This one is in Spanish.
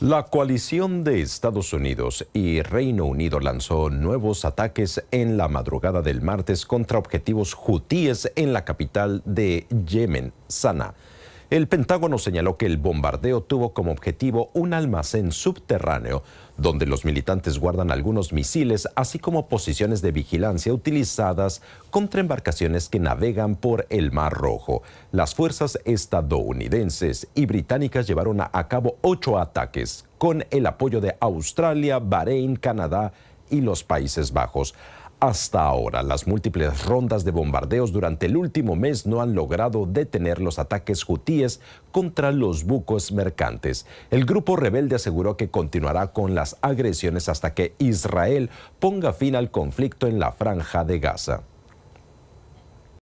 La coalición de Estados Unidos y Reino Unido lanzó nuevos ataques en la madrugada del martes contra objetivos hutíes en la capital de Yemen, Sanaa el Pentágono señaló que el bombardeo tuvo como objetivo un almacén subterráneo donde los militantes guardan algunos misiles, así como posiciones de vigilancia utilizadas contra embarcaciones que navegan por el Mar Rojo. Las fuerzas estadounidenses y británicas llevaron a cabo ocho ataques con el apoyo de Australia, Bahrein, Canadá y los Países Bajos. Hasta ahora, las múltiples rondas de bombardeos durante el último mes no han logrado detener los ataques hutíes contra los bucos mercantes. El grupo rebelde aseguró que continuará con las agresiones hasta que Israel ponga fin al conflicto en la franja de Gaza.